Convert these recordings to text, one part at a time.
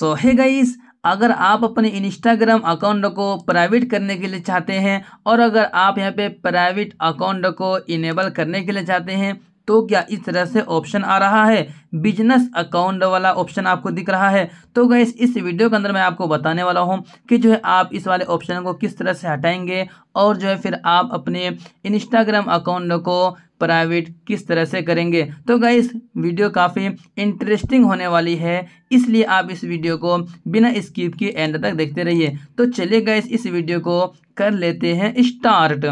सो है गाइस अगर आप अपने इंस्टाग्राम अकाउंट को प्राइवेट करने के लिए चाहते हैं और अगर आप यहाँ पे प्राइवेट अकाउंट को इनेबल करने के लिए चाहते हैं तो क्या इस तरह से ऑप्शन आ रहा है बिजनेस अकाउंट वाला ऑप्शन आपको दिख रहा है तो गैस इस वीडियो के अंदर मैं आपको बताने वाला हूँ कि जो है आप इस वाले ऑप्शन को किस तरह से हटाएंगे और जो है फिर आप अपने इंस्टाग्राम अकाउंट को प्राइवेट किस तरह से करेंगे तो गाइस वीडियो काफ़ी इंटरेस्टिंग होने वाली है इसलिए आप इस वीडियो को बिना स्किप के एंड तक देखते रहिए तो चलिए गाइस इस वीडियो को कर लेते हैं स्टार्ट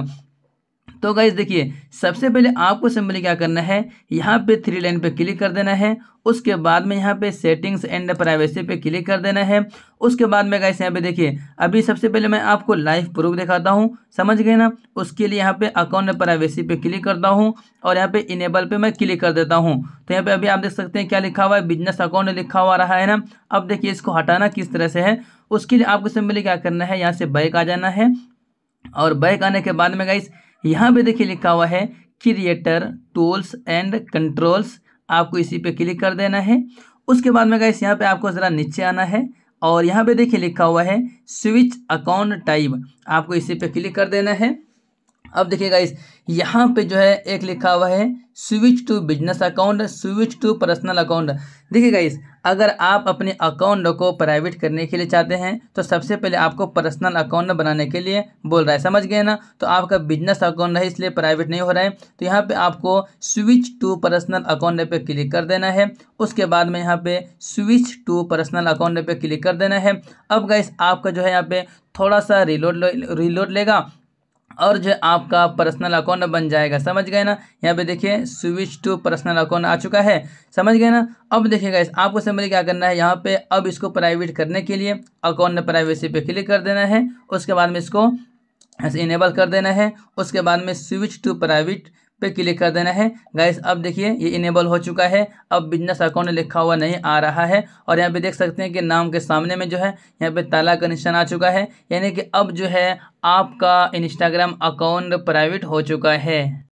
तो गाइज देखिए सबसे पहले आपको सिंपली क्या करना है यहाँ पे थ्री लाइन पे क्लिक कर देना है उसके बाद में यहाँ पे सेटिंग्स एंड प्राइवेसी पे क्लिक कर देना है उसके बाद में गाइस यहाँ पे देखिए अभी सबसे पहले मैं आपको लाइव प्रूफ दिखाता हूँ समझ गए ना उसके लिए यहाँ पे अकाउंट प्राइवेसी पे क्लिक करता हूँ और यहाँ पे इनेबल पे मैं क्लिक कर देता हूँ तो यहाँ पे अभी आप देख सकते हैं क्या लिखा हुआ है बिजनेस अकाउंट लिखा हुआ रहा है ना अब देखिए इसको हटाना किस तरह से है उसके लिए आपको सिंपली क्या करना है यहाँ से बैक आ जाना है और बैक आने के बाद में गाइस यहाँ पे देखिए लिखा हुआ है क्रिएटर टूल्स एंड कंट्रोल्स आपको इसी पे क्लिक कर देना है उसके बाद में गाइस यहाँ पे आपको ज़रा नीचे आना है और यहाँ पे देखिए लिखा हुआ है स्विच अकाउंट टाइप आपको इसी पे क्लिक कर देना है अब देखिएगा इस यहाँ पे जो है एक लिखा हुआ है switch to business account switch to personal account देखिए इस अगर आप अपने अकाउंट को प्राइवेट करने के लिए चाहते हैं तो सबसे पहले आपको पर्सनल अकाउंट बनाने के लिए बोल रहा है समझ गए ना तो आपका बिजनेस अकाउंट है इसलिए प्राइवेट नहीं हो रहा है तो यहाँ पे आपको स्विच टू पर्सनल अकाउंट पे क्लिक कर देना है उसके बाद में यहाँ पे स्विच टू पर्सनल अकाउंट पे क्लिक कर देना है अब गाइस आपका जो है यहाँ पे थोड़ा सा रिलोड रिलोड लेगा और जो आपका पर्सनल अकाउंट बन जाएगा समझ गए ना यहाँ पे देखिए स्विच टू पर्सनल अकाउंट आ चुका है समझ गए ना अब देखिएगा इस आपको सिंपली क्या करना है यहाँ पे अब इसको प्राइवेट करने के लिए अकाउंट प्राइवेसी पे क्लिक कर देना है उसके बाद में इसको इनेबल कर देना है उसके बाद में स्विच टू प्राइवेट पे क्लिक कर देना है गाइस अब देखिए ये इनेबल हो चुका है अब बिजनेस अकाउंट लिखा हुआ नहीं आ रहा है और यहाँ पे देख सकते हैं कि नाम के सामने में जो है यहाँ पे ताला का निशान आ चुका है यानी कि अब जो है आपका इंस्टाग्राम अकाउंट प्राइवेट हो चुका है